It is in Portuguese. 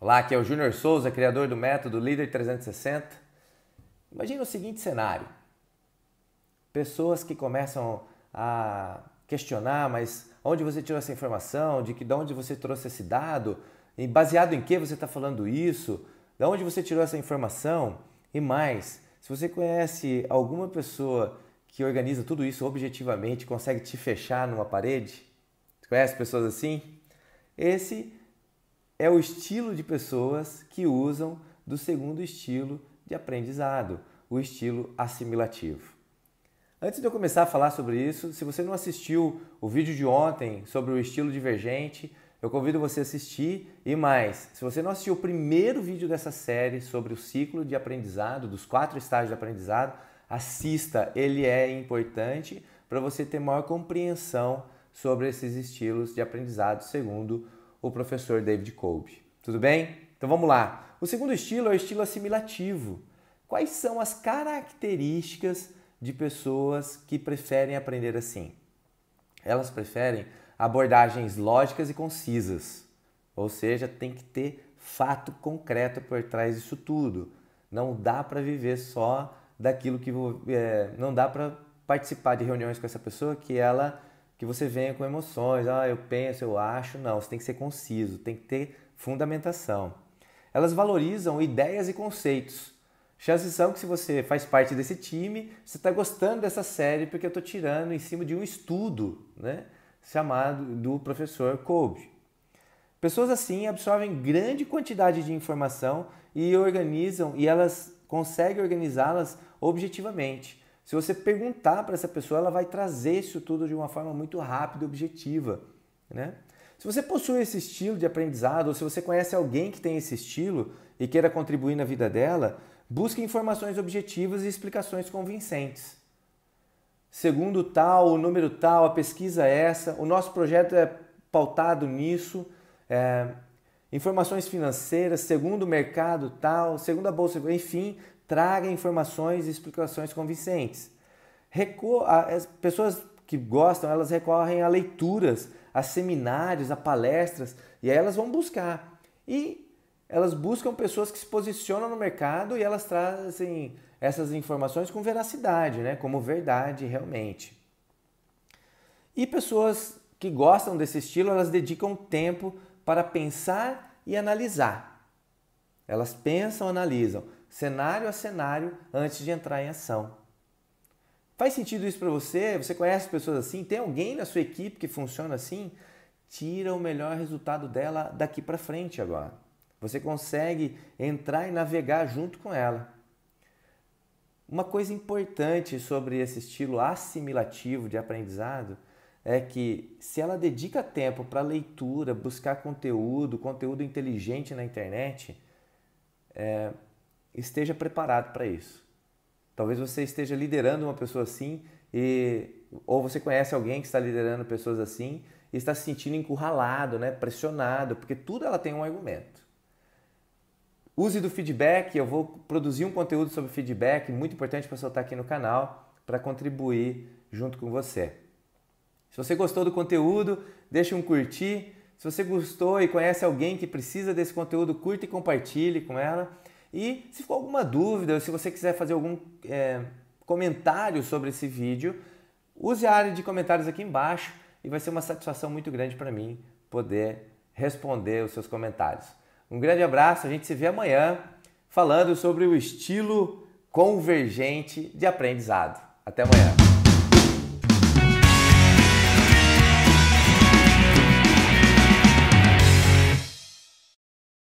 Olá, aqui é o Júnior Souza, criador do método Líder 360. Imagina o seguinte cenário: pessoas que começam a questionar, mas onde você tirou essa informação? De que de onde você trouxe esse dado? E baseado em que você está falando isso? De onde você tirou essa informação? E mais, se você conhece alguma pessoa que organiza tudo isso objetivamente, consegue te fechar numa parede, você conhece pessoas assim? Esse é o estilo de pessoas que usam do segundo estilo de aprendizado, o estilo assimilativo. Antes de eu começar a falar sobre isso, se você não assistiu o vídeo de ontem sobre o estilo divergente, eu convido você a assistir e mais. Se você não assistiu o primeiro vídeo dessa série sobre o ciclo de aprendizado, dos quatro estágios de aprendizado, assista, ele é importante para você ter maior compreensão sobre esses estilos de aprendizado segundo o professor David Kolb. Tudo bem? Então vamos lá. O segundo estilo é o estilo assimilativo. Quais são as características de pessoas que preferem aprender assim? Elas preferem abordagens lógicas e concisas, ou seja, tem que ter fato concreto por trás disso tudo. Não dá para viver só daquilo que é, não dá para participar de reuniões com essa pessoa que ela que você venha com emoções, ah, eu penso, eu acho. Não, você tem que ser conciso, tem que ter fundamentação. Elas valorizam ideias e conceitos. Chances são que se você faz parte desse time, você está gostando dessa série porque eu estou tirando em cima de um estudo, né? Chamado do professor Kolbe. Pessoas assim absorvem grande quantidade de informação e organizam, e elas conseguem organizá-las objetivamente. Se você perguntar para essa pessoa, ela vai trazer isso tudo de uma forma muito rápida e objetiva, né? Se você possui esse estilo de aprendizado, ou se você conhece alguém que tem esse estilo e queira contribuir na vida dela, busque informações objetivas e explicações convincentes. Segundo tal, o número tal, a pesquisa é essa, o nosso projeto é pautado nisso, é, informações financeiras, segundo o mercado tal, segundo a bolsa, enfim, traga informações e explicações convincentes. Recu as pessoas que gostam, elas recorrem a leituras, a seminários, a palestras, e aí elas vão buscar. E elas buscam pessoas que se posicionam no mercado e elas trazem essas informações com veracidade, né? como verdade realmente. E pessoas que gostam desse estilo, elas dedicam tempo para pensar e analisar. Elas pensam, analisam cenário a cenário, antes de entrar em ação. Faz sentido isso para você? Você conhece pessoas assim? Tem alguém na sua equipe que funciona assim? Tira o melhor resultado dela daqui para frente agora. Você consegue entrar e navegar junto com ela. Uma coisa importante sobre esse estilo assimilativo de aprendizado é que se ela dedica tempo para leitura, buscar conteúdo, conteúdo inteligente na internet, é, esteja preparado para isso. Talvez você esteja liderando uma pessoa assim e ou você conhece alguém que está liderando pessoas assim e está se sentindo encurralado, né, pressionado, porque tudo ela tem um argumento. Use do feedback, eu vou produzir um conteúdo sobre feedback muito importante para soltar aqui no canal para contribuir junto com você. Se você gostou do conteúdo, deixe um curtir. Se você gostou e conhece alguém que precisa desse conteúdo, curta e compartilhe com ela. E se ficou alguma dúvida, ou se você quiser fazer algum é, comentário sobre esse vídeo, use a área de comentários aqui embaixo e vai ser uma satisfação muito grande para mim poder responder os seus comentários. Um grande abraço, a gente se vê amanhã falando sobre o estilo convergente de aprendizado. Até amanhã.